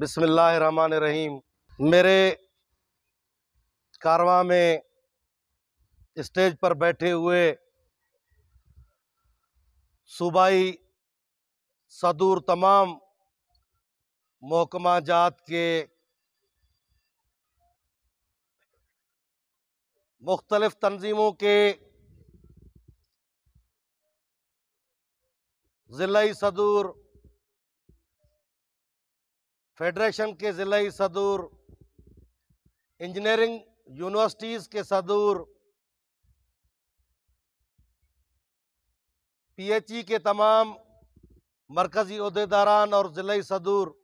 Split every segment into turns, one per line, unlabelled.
रहीम मेरे कारवा में स्टेज पर बैठे हुए सूबाई सदूर तमाम महकमा जात के मुख्तलफ़ तंजीमों के ज़िलाई सदूर फेडरेशन के ज़िले सदूर इंजीनियरिंग यूनिवर्सिटीज़ के सदूर पीएचई e के तमाम मरकज़ी अहदेदारान और ज़िले सदूर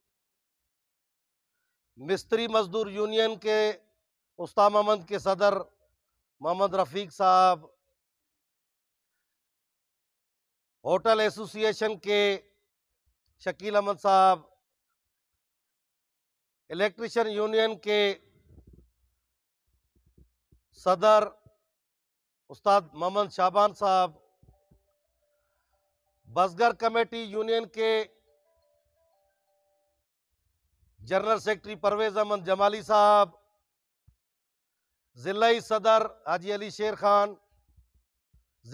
मिस्त्री मजदूर यूनियन के उस्ता महमद के सदर मोहम्मद रफ़ीक साहब होटल एसोसिएशन के शकील अहमद साहब इलेक्ट्रिशियन यूनियन के सदर उस्ताद मोहम्मद शाबान साहब बसगर कमेटी यूनियन के जनरल सेक्रेटरी परवेज अहमद जमाली साहब ज़िलाई सदर हाजी अली शेर खान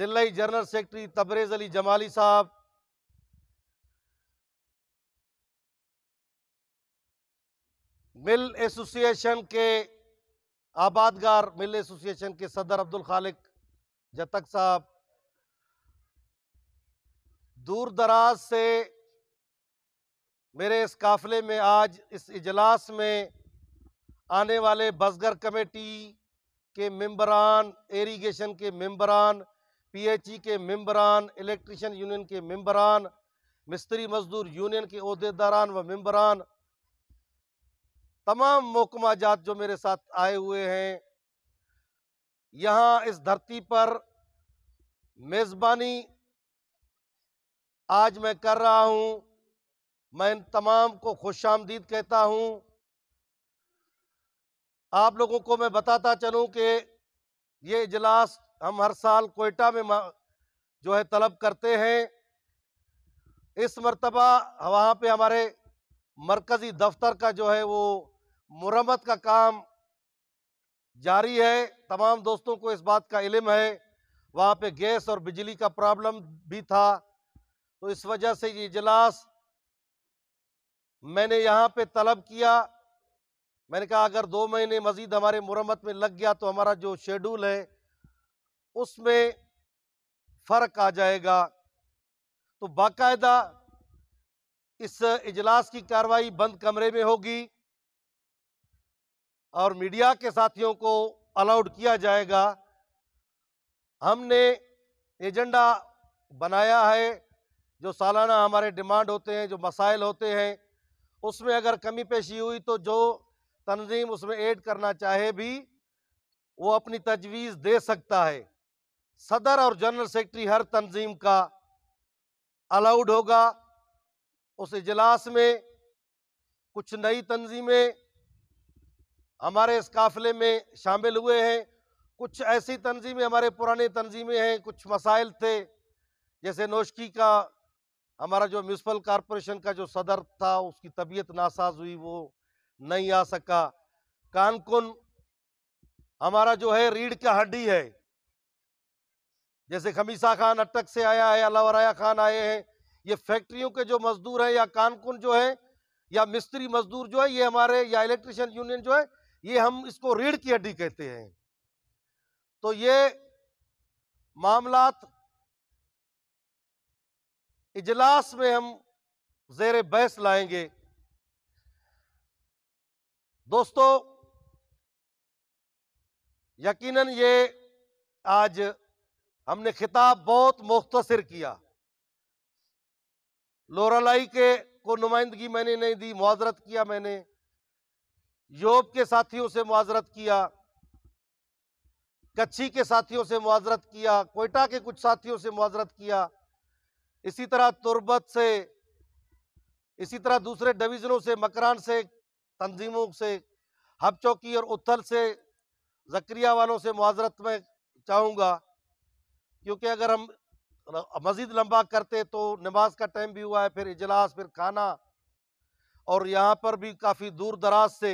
ज़िलाई जनरल सेक्रेटरी तबरेज़ अली जमाली साहब मिल एसोसिएशन के आबादगार मिल एसोसिएशन के सदर अब्दुल खालिक जतक साहब दूर दराज से मेरे इस काफ़िले में आज इस इजलास में आने वाले बसगर कमेटी के मेंबरान एरीगेशन के मेंबरान पीएचई के मेंबरान इलेक्ट्रिशियन यूनियन के मेंबरान मिस्त्री मजदूर यूनियन के अहदेदारान व मेंबरान तमाम मोहकमा जात जो मेरे साथ आए हुए हैं यहाँ इस धरती पर मेज़बानी आज मैं कर रहा हूँ मैं इन तमाम को खुश आमदीद कहता हूँ आप लोगों को मैं बताता चलूँ कि ये इजलास हम हर साल कोयटा में जो है तलब करते हैं इस मरतबा वहाँ पे हमारे मरकज़ी दफ्तर का जो है वो मुरम्मत का काम जारी है तमाम दोस्तों को इस बात का इलम है वहाँ पे गैस और बिजली का प्रॉब्लम भी था तो इस वजह से ये इजलास मैंने यहाँ पे तलब किया मैंने कहा अगर दो महीने मज़ीद हमारे मुरम्मत में लग गया तो हमारा जो शेड्यूल है उसमें फ़र्क आ जाएगा तो बाकायदा इस इजलास की कार्रवाई बंद कमरे में होगी और मीडिया के साथियों को अलाउड किया जाएगा हमने एजेंडा बनाया है जो सालाना हमारे डिमांड होते हैं जो मसाइल होते हैं उसमें अगर कमी पेशी हुई तो जो तंजीम उसमें ऐड करना चाहे भी वो अपनी तजवीज़ दे सकता है सदर और जनरल सेक्रेटरी हर तंजीम का अलाउड होगा उस इजलास में कुछ नई तंजीमें हमारे इस काफ़िले में शामिल हुए हैं कुछ ऐसी तंजीमें हमारे पुराने तंजीमें हैं कुछ मसाइल थे जैसे नोशकी का हमारा जो म्यूनसिपल कॉरपोरेशन का जो सदर था उसकी तबीयत नासाज हुई वो नहीं आ सका कानकुन हमारा जो है रीढ़ का हड्डी है जैसे खमीसा खान अटक से आया है अलावराया खान आए हैं ये फैक्ट्रियों के जो मजदूर हैं या कानकुन जो है या मिस्त्री मजदूर जो है ये हमारे या इलेक्ट्रिशियन यूनियन जो है ये हम इसको रीढ़ की हड्डी कहते हैं तो ये मामलात इजलास में हम जेर बहस लाएंगे दोस्तों यकीनन ये आज हमने खिताब बहुत मुख्तसर किया लोरालाई के को नुमाइंदगी मैंने नहीं दी मुआजरत किया मैंने योब के साथियों से मुआजरत किया कच्ची के साथियों से मुआजरत किया कोयटा के कुछ साथियों से मुआजरत किया इसी तरह तुरबत से इसी तरह दूसरे डिवीज़नों से मकरान से तंजीमों से हब चौकी और उत्थल से जक्रिया वालों से मुआजरत में चाहूँगा क्योंकि अगर हम मज़ीद मतलब, लंबा करते तो नमाज का टाइम भी हुआ है फिर इजलास फिर खाना और यहाँ पर भी काफ़ी दूर दराज से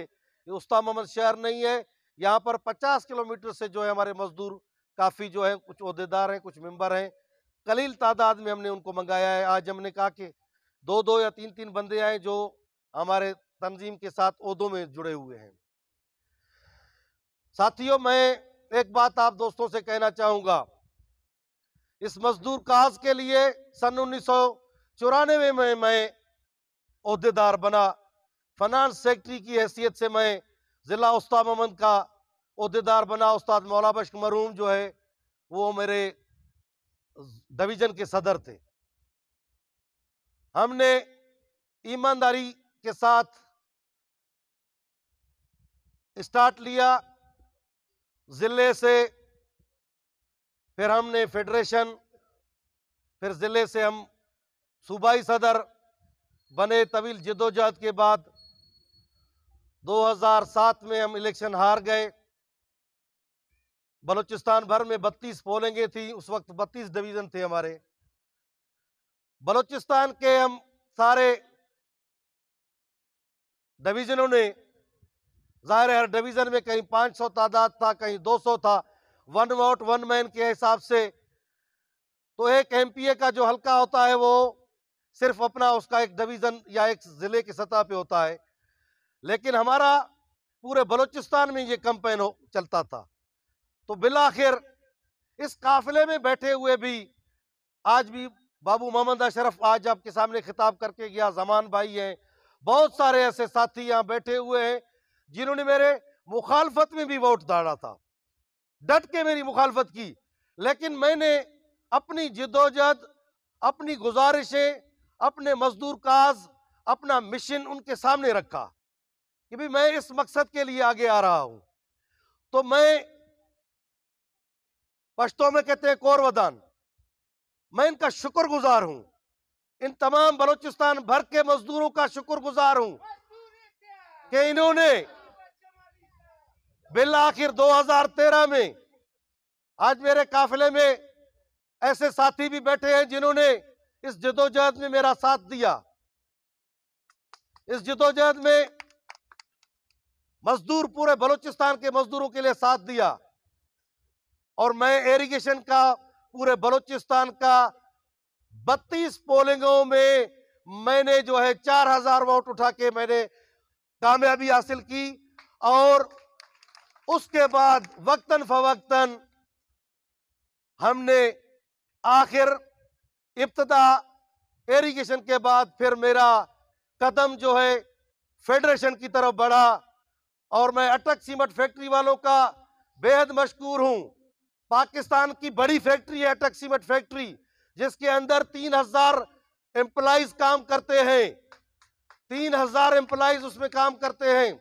उस्ता मोहम्मद शहर नहीं है यहाँ पर 50 किलोमीटर से जो है हमारे मज़दूर काफ़ी जो है कुछ अहदेदार हैं कुछ मेंबर हैं कलील तादाद में हमने उनको मंगाया है आज हमने कहा कि दो दो या तीन तीन बंदे आए जो हमारे तंजीम के साथ उहदों में जुड़े हुए हैं साथियों मैं एक बात आप दोस्तों से कहना चाहूँगा इस मजदूर काज के लिए सन उन्नीस चौरानवे में मैं अहदेदार बना फाइनेंस सेक्रेटरी की हैसियत से मैं ज़िला उस्ताद मोहम्मद का अहदेदार बना उस्ताद मौला बश्क मरूम जो है वो मेरे डिवीज़न के सदर थे हमने ईमानदारी के साथ स्टार्ट लिया ज़िले से फिर हमने फेडरेशन फिर ज़िले से हम सूबाई सदर बने तवील जदोजहद के बाद 2007 में हम इलेक्शन हार गए बलूचिस्तान भर में 32 पोलेंगे थी उस वक्त 32 डिवीज़न थे हमारे बलूचिस्तान के हम सारे डिवीज़नों ने ज़ाहिर हर डिवीज़न में कहीं 500 तादाद था कहीं 200 था वन वोट वन मैन के हिसाब से तो एक एमपीए का जो हल्का होता है वो सिर्फ अपना उसका एक डिवीज़न या एक ज़िले की सतह पे होता है लेकिन हमारा पूरे बलूचिस्तान में ये कंपेन हो चलता था तो बिलाखिर इस काफिले में बैठे हुए भी आज भी बाबू मोहम्मद अशरफ आज आपके सामने खिताब करके गया जमान भाई हैं बहुत सारे ऐसे साथी यहाँ बैठे हुए हैं जिन्होंने मेरे मुखालफत में भी वोट डाला था डट के मेरी मुखालफत की लेकिन मैंने अपनी जदोजहद अपनी गुजारिशें अपने मजदूर काज अपना मिशन उनके सामने रखा कि भी मैं इस मकसद के लिए आगे आ रहा हूं तो मैं पश्तों में कहते हैं कौर वदान मैं इनका शुक्र गुजार हूं इन तमाम बलूचिस्तान भर के मजदूरों का शुक्र गुजार हूं कि इन्होंने बिल आखिर 2013 में आज मेरे काफिले में ऐसे साथी भी बैठे हैं जिन्होंने इस जदोजहद में मेरा साथ दिया इस जदोजहद में मजदूर पूरे बलूचिस्तान के मजदूरों के लिए साथ दिया और मैं इरिगेशन का पूरे बलूचिस्तान का बत्तीस पोलिंगों में मैंने जो है चार हजार वोट उठा के मैंने कामयाबी हासिल की और उसके बाद वक्तन फवक्तन हमने आखिर इब्तदा एरीगेशन के बाद फिर मेरा कदम जो है फेडरेशन की तरफ बढ़ा और मैं अटक सीमट फैक्ट्री वालों का बेहद मशहूर हूं पाकिस्तान की बड़ी फैक्ट्री है अटक सीमट फैक्ट्री जिसके अंदर तीन हजार एम्प्लॉज काम करते हैं तीन हजार एम्प्लाइज उसमें काम करते हैं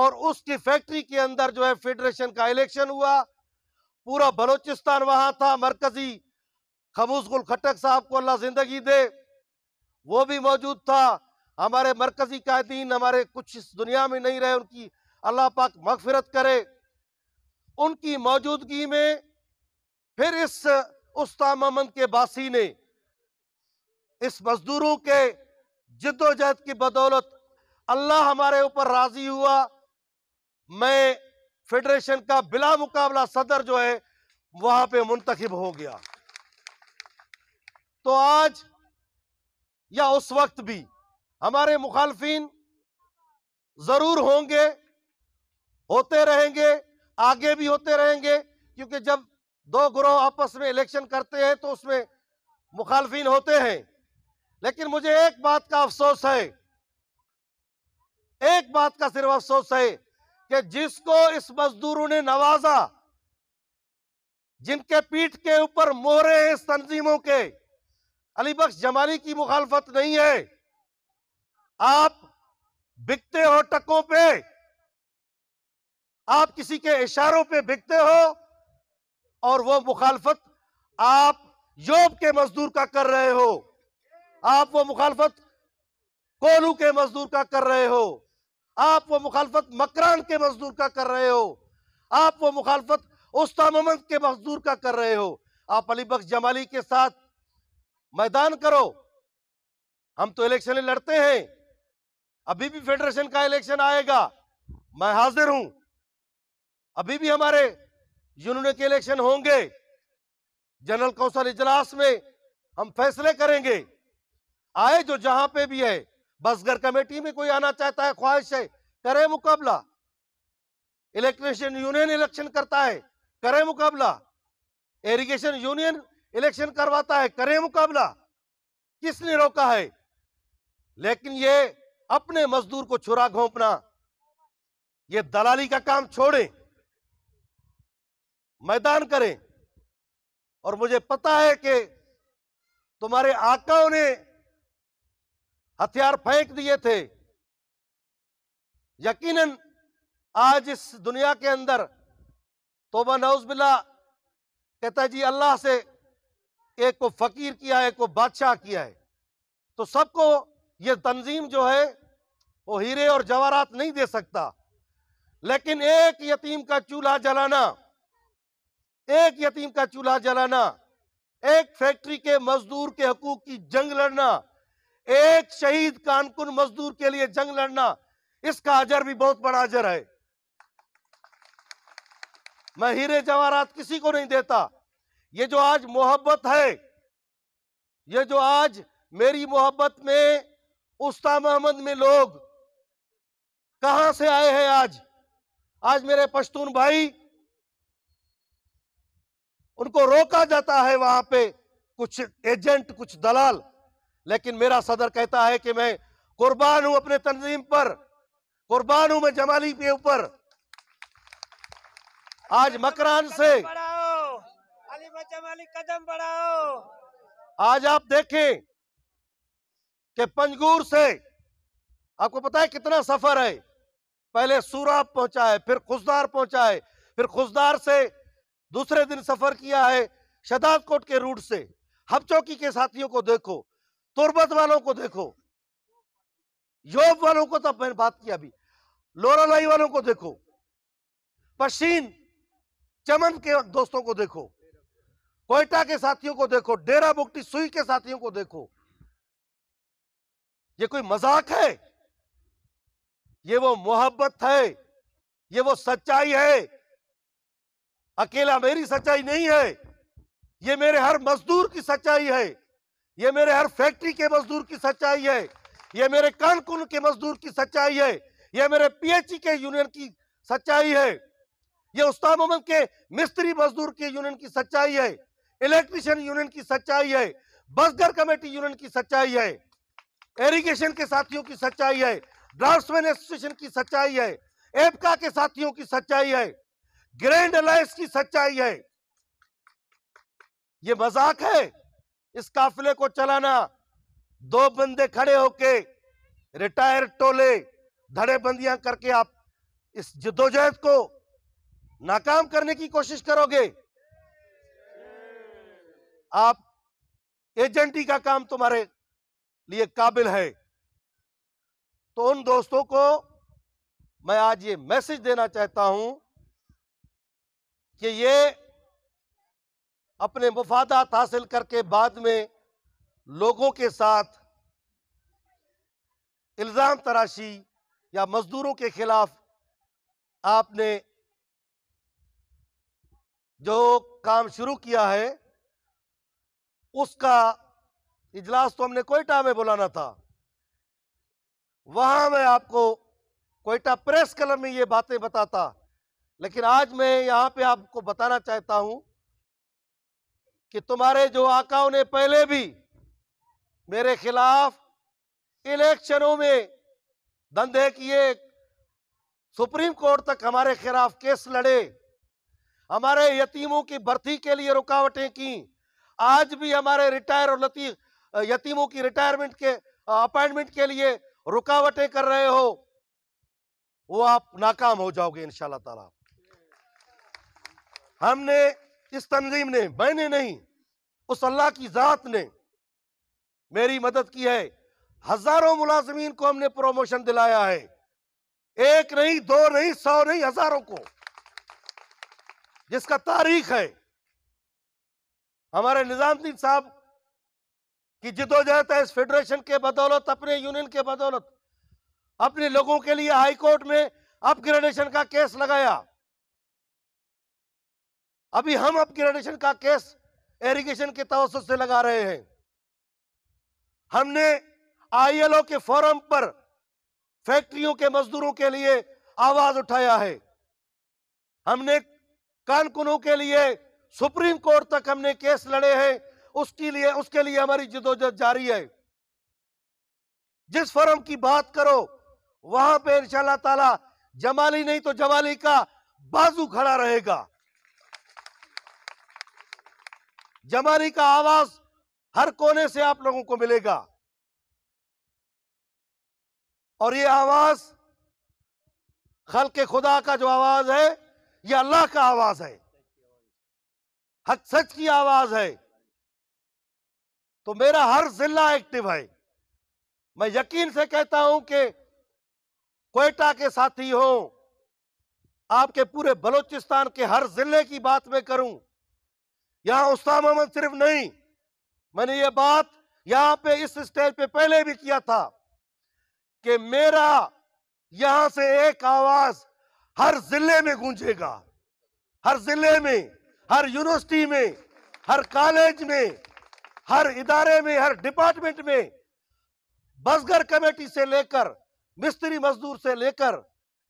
और उसकी फैक्ट्री के अंदर जो है फेडरेशन का इलेक्शन हुआ पूरा बलोचिस्तान वहां था मरकजी खबूस गुल खटक साहब को अल्लाह जिंदगी दे वो भी मौजूद था हमारे मरकजी कायदीन हमारे कुछ इस दुनिया में नहीं रहे उनकी अल्लाह पाक मगफिरत करे उनकी मौजूदगी में फिर इस उस्ताम के बासी ने इस मजदूरों के जिद्दोजहद की बदौलत अल्लाह हमारे ऊपर राजी हुआ मैं फेडरेशन का बिला मुकाबला सदर जो है वहां पे मुंतखब हो गया तो आज या उस वक्त भी हमारे मुखालफिन जरूर होंगे होते रहेंगे आगे भी होते रहेंगे क्योंकि जब दो ग्रोह आपस में इलेक्शन करते हैं तो उसमें मुखालफिन होते हैं लेकिन मुझे एक बात का अफसोस है एक बात का सिर्फ अफसोस है कि जिसको इस मजदूरों ने नवाजा जिनके पीठ के ऊपर मोहरे हैं इस तंजीमों के अली बख्श जमाली की मुखालफत नहीं है आप बिकते हो टकों पे आप किसी के इशारों पे बिकते हो और वो मुखालफत आप योब के मजदूर का कर रहे हो आप वो मुखालफत कोलू के मजदूर का कर रहे हो आप वो मुखालफत मकरान के मजदूर का कर रहे हो आप वो मुखालफत मोहम्मद के मजदूर का कर रहे हो आप अली बख्श जमाली के साथ मैदान करो हम तो इलेक्शन लड़ते हैं अभी भी फेडरेशन का इलेक्शन आएगा मैं हाजिर हूं अभी भी हमारे यूनियन के इलेक्शन होंगे जनरल कौंसल इजलास में हम फैसले करेंगे आए जो जहां पे भी है बसगर कमेटी में कोई आना चाहता है ख्वाहिश है करे मुकाबला इलेक्ट्रिशियन यूनियन इलेक्शन करता है करे मुकाबला इरिगेशन यूनियन इलेक्शन करवाता है करे मुकाबला किसने रोका है लेकिन ये अपने मजदूर को छुरा घोंपना ये दलाली का काम छोड़े मैदान करें और मुझे पता है कि तुम्हारे आकाओं ने हथियार फेंक दिए थे यकीनन आज इस दुनिया के अंदर तोबा बिल्ला कहता जी अल्लाह से एक को फकीर किया है एक को बादशाह किया है तो सबको ये तंजीम जो है वो हीरे और जवाहरात नहीं दे सकता लेकिन एक यतीम का चूल्हा जलाना एक यतीम का चूल्हा जलाना एक फैक्ट्री के मजदूर के हकूक की जंग लड़ना एक शहीद कानकुन मजदूर के लिए जंग लड़ना इसका अजर भी बहुत बड़ा अजर है मैं हीरे जवाहरात किसी को नहीं देता ये जो आज मोहब्बत है ये जो आज मेरी मोहब्बत में उस्ता मोहम्मद में लोग कहां से आए हैं आज आज मेरे पश्तून भाई उनको रोका जाता है वहां पे कुछ एजेंट कुछ दलाल लेकिन मेरा सदर कहता है कि मैं कुर्बान हूं अपने तंजीम पर कुर्बान हूं मैं जमाली के ऊपर आज मकरान से कदम बढ़ाओ आज आप देखें कि पंजगूर से आपको पता है कितना सफर है पहले सूराब पहुंचा है फिर खुशदार पहुंचा है फिर खुशदार से दूसरे दिन सफर किया है शदाद कोट के रूट से हब चौकी के साथियों को देखो तुरबत वालों को देखो योब वालों को तब तो मैंने बात किया अभी लोरालाई वालों को देखो पश्चिम चमन के दोस्तों को देखो कोयटा के साथियों को देखो डेरा बुक्टी सुई के साथियों को देखो ये कोई मजाक है ये वो मोहब्बत है ये वो सच्चाई है अकेला मेरी सच्चाई नहीं है ये मेरे हर मजदूर की सच्चाई है ये मेरे हर फैक्ट्री के मजदूर की सच्चाई है ये मेरे कानकुन के मजदूर की सच्चाई है ये मेरे पीएचई के यूनियन की सच्चाई है ये उस्ताद मोहम्मद के मिस्त्री मजदूर के यूनियन की सच्चाई है इलेक्ट्रिशियन यूनियन की सच्चाई है बसगर कमेटी यूनियन की सच्चाई है एरिगेशन के साथियों की सच्चाई है ड्राफ्टमैन एसोसिएशन की सच्चाई है एपका के साथियों की सच्चाई है ग्रैंड अलायंस की सच्चाई है ये मजाक है इस काफिले को चलाना दो बंदे खड़े होके रिटायर टोले धड़े बंदियां करके आप इस जिदोजहद को नाकाम करने की कोशिश करोगे आप एजेंटी का काम तुम्हारे लिए काबिल है तो उन दोस्तों को मैं आज ये मैसेज देना चाहता हूं कि ये अपने मुफादात हासिल करके बाद में लोगों के साथ इल्ज़ाम तराशी या मज़दूरों के ख़िलाफ़ आपने जो काम शुरू किया है उसका इजलास तो हमने कोयटा में बुलाना था वहाँ मैं आपको कोयटा प्रेस क्लब में ये बातें बताता लेकिन आज मैं यहाँ पे आपको बताना चाहता हूँ कि तुम्हारे जो आकाओं ने पहले भी मेरे खिलाफ इलेक्शनों में धंधे किए सुप्रीम कोर्ट तक हमारे खिलाफ केस लड़े हमारे यतीमों की भर्ती के लिए रुकावटें की आज भी हमारे रिटायर और लती यतीमों की रिटायरमेंट के अपॉइंटमेंट के लिए रुकावटें कर रहे हो वो आप नाकाम हो जाओगे इनशाला ताला हमने इस तंजीम ने मैंने नहीं उस अल्लाह की ज़ात ने मेरी मदद की है हज़ारों मुलाजमीन को हमने प्रोमोशन दिलाया है एक नहीं दो नहीं सौ नहीं हज़ारों को जिसका तारीख है हमारे निजामुद्दीन साहब की जिदोजहद है इस फेडरेशन के बदौलत अपने यूनियन के बदौलत अपने लोगों के लिए हाईकोर्ट में अपग्रेडेशन का केस लगाया अभी हम अपग्रेडेशन का केस एरिगेशन के तवसत से लगा रहे हैं हमने आईएलओ के फोरम पर फैक्ट्रियों के मजदूरों के लिए आवाज उठाया है हमने कानकुनों के लिए सुप्रीम कोर्ट तक हमने केस लड़े हैं उसके लिए उसके लिए हमारी जिदोजहद जारी है जिस फोरम की बात करो वहां पे इंशाल्लाह ताला जमाली नहीं तो जमाली का बाजू खड़ा रहेगा जमारी का आवाज हर कोने से आप लोगों को मिलेगा और ये आवाज खल के खुदा का जो आवाज है ये अल्लाह का आवाज है हक सच की आवाज है तो मेरा हर जिला एक्टिव है मैं यकीन से कहता हूं कि कोयटा के साथी हो आपके पूरे बलोचिस्तान के हर जिले की बात मैं करूं यहां उस्ताद मोहम्मद सिर्फ नहीं मैंने ये बात यहां पे इस स्टेज पे पहले भी किया था कि मेरा यहां से एक आवाज हर जिले में गूंजेगा हर जिले में हर यूनिवर्सिटी में हर कॉलेज में हर इदारे में हर डिपार्टमेंट में बसगर कमेटी से लेकर मिस्त्री मजदूर से लेकर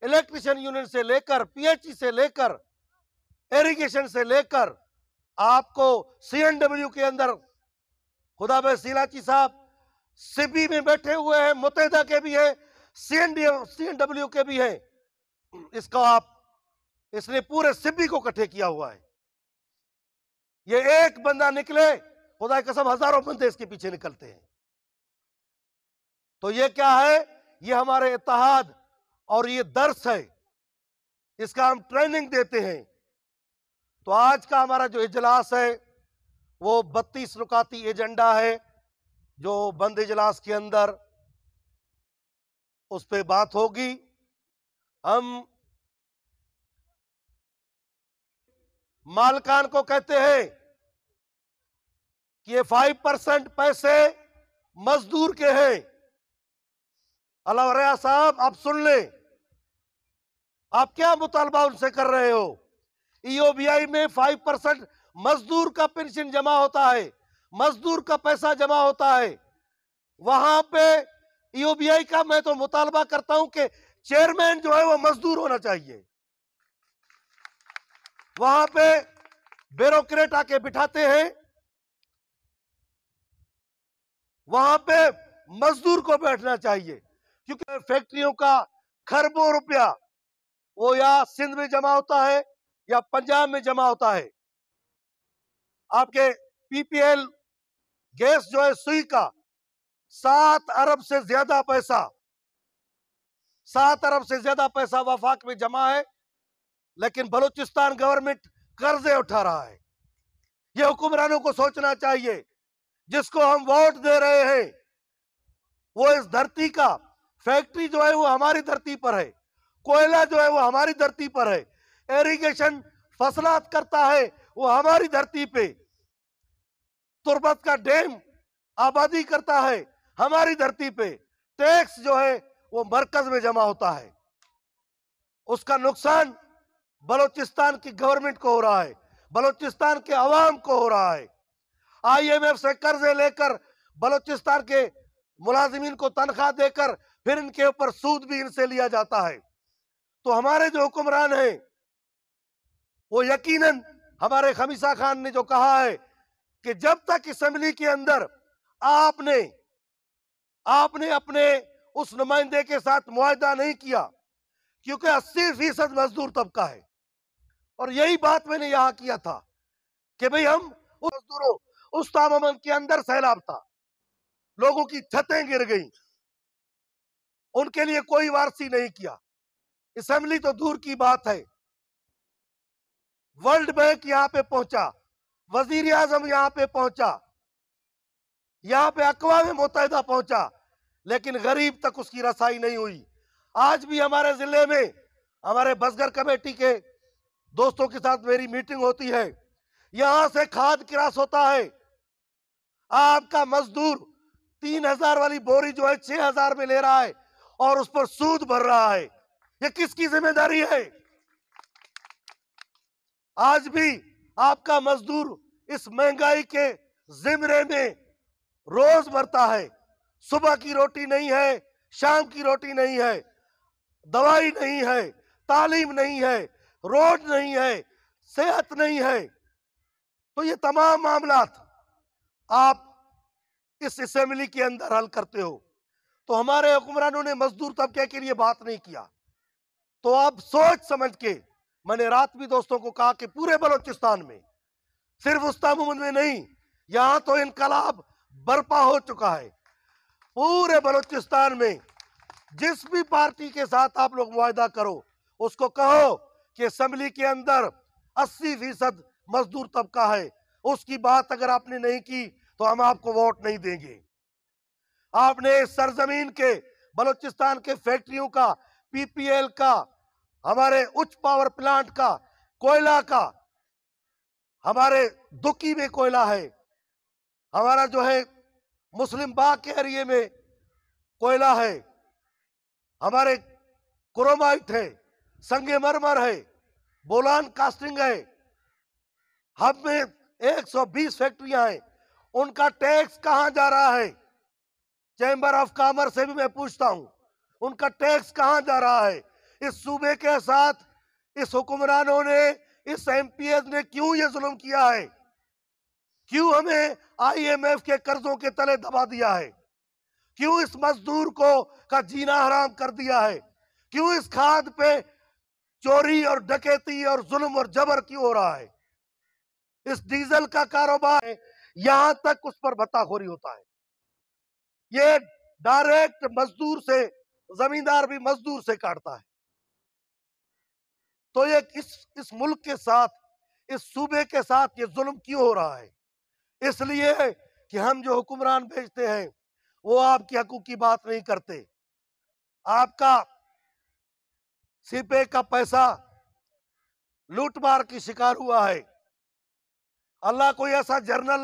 इलेक्ट्रिशियन यूनियन से लेकर पीएचई से लेकर इरिगेशन से लेकर आपको सीएनडब्ल्यू के अंदर खुदा भाई सिलाची साहब सिबी में बैठे हुए हैं मुतहदा के भी हैं सीएनडब्ल्यू के भी हैं इसका आप इसने पूरे सिब्बी को इकट्ठे किया हुआ है ये एक बंदा निकले खुदा कसम हजारों बंदे इसके पीछे निकलते हैं तो ये क्या है ये हमारे इतिहाद और ये दर्श है इसका हम ट्रेनिंग देते हैं तो आज का हमारा जो इजलास है वो बत्तीस रुकाती एजेंडा है जो बंद इजलास के अंदर उस पर बात होगी हम मालकान को कहते हैं कि ये फाइव परसेंट पैसे मजदूर के हैं अलावरिया साहब आप सुन लें आप क्या मुतालबा उनसे कर रहे हो ईओबीआई e में फाइव परसेंट मजदूर का पेंशन जमा होता है मजदूर का पैसा जमा होता है वहां पे ईओबीआई e का मैं तो मुतालबा करता हूं कि चेयरमैन जो है वो मजदूर होना चाहिए वहां पे ब्यूरोक्रेट आके बिठाते हैं वहां पे मजदूर को बैठना चाहिए क्योंकि फैक्ट्रियों का खरबों रुपया वो या सिंध में जमा होता है या पंजाब में जमा होता है आपके पीपीएल गैस जो है सुई का सात अरब से ज्यादा पैसा सात अरब से ज्यादा पैसा वफाक में जमा है लेकिन बलूचिस्तान गवर्नमेंट कर्जे उठा रहा है यह हुक्मरानों को सोचना चाहिए जिसको हम वोट दे रहे हैं वो इस धरती का फैक्ट्री जो है वो हमारी धरती पर है कोयला जो है वो हमारी धरती पर है एरिगेशन फसलात करता है वो हमारी धरती पे तुरबत का डैम आबादी करता है हमारी धरती पे टैक्स जो है वो मरकज में जमा होता है उसका नुकसान बलोचिस्तान की गवर्नमेंट को हो रहा है बलोचिस्तान के अवाम को हो रहा है आईएमएफ से कर्जे लेकर बलोचिस्तान के मुलाजिमीन को तनख्वाह देकर फिर इनके ऊपर सूद भी इनसे लिया जाता है तो हमारे जो हुक्मरान हैं वो यकीनन हमारे खमीसा खान ने जो कहा है कि जब तक असम्बली के अंदर आपने आपने अपने उस नुमाइंदे के साथ मुआदा नहीं किया क्योंकि 80 फीसद मजदूर तबका है और यही बात मैंने यहां किया था कि भाई हम उस मजदूरों उस तामन के अंदर सैलाब था लोगों की छतें गिर गई उनके लिए कोई वारसी नहीं किया असेंबली तो दूर की बात है वर्ल्ड बैंक यहाँ पे पहुंचा वजीर आजम यहाँ पे पहुंचा यहाँ पे अकवा में मुतहदा पहुंचा लेकिन गरीब तक उसकी रसाई नहीं हुई आज भी हमारे जिले में हमारे बसगर कमेटी के दोस्तों के साथ मेरी मीटिंग होती है यहां से खाद क्रास होता है आपका मजदूर तीन हजार वाली बोरी जो है छह हजार में ले रहा है और उस पर सूद भर रहा है ये किसकी जिम्मेदारी है आज भी आपका मजदूर इस महंगाई के जिमरे में रोज मरता है सुबह की रोटी नहीं है शाम की रोटी नहीं है दवाई नहीं है तालीम नहीं है रोड नहीं है सेहत नहीं है तो ये तमाम मामला आप इस असेंबली के अंदर हल करते हो तो हमारे हुक्मरानों ने मजदूर तबके के लिए बात नहीं किया तो आप सोच समझ के मैंने रात भी दोस्तों को कहा कि पूरे बलोचिस्तान में सिर्फ उस्तामुमन में नहीं यहां तो इनकलाब बर्पा हो चुका है पूरे बलोचिस्तान में जिस भी पार्टी के साथ आप लोग मुआदा करो उसको कहो कि असम्बली के अंदर 80 फीसद मजदूर तबका है उसकी बात अगर आपने नहीं की तो हम आपको वोट नहीं देंगे आपने सरजमीन के बलोचिस्तान के फैक्ट्रियों का पीपीएल का हमारे उच्च पावर प्लांट का कोयला का हमारे दुकी में कोयला है हमारा जो है मुस्लिम बाग के एरिए में कोयला है हमारे क्रोमाइट है मरमर है बोलान कास्टिंग है हम में 120 फैक्ट्रियां हैं उनका टैक्स कहाँ जा रहा है चैम्बर ऑफ कॉमर्स से भी मैं पूछता हूं उनका टैक्स कहाँ जा रहा है इस सूबे के साथ इस हुक्मरानों ने इस एम ने क्यों ये जुल्म किया है क्यों हमें आईएमएफ के कर्जों के तले दबा दिया है क्यों इस मजदूर को का जीना हराम कर दिया है क्यों इस खाद पे चोरी और डकैती और जुल्म और जबर क्यों हो रहा है इस डीजल का कारोबार यहां तक उस पर भत्ताखोरी होता है ये डायरेक्ट मजदूर से जमींदार भी मजदूर से काटता है तो ये इस इस मुल्क के साथ इस सूबे के साथ ये जुल्म क्यों हो रहा है इसलिए कि हम जो हुक्मरान भेजते हैं वो आपकी हकूक की बात नहीं करते आपका सीपे का पैसा लूटमार की शिकार हुआ है अल्लाह कोई ऐसा जर्नल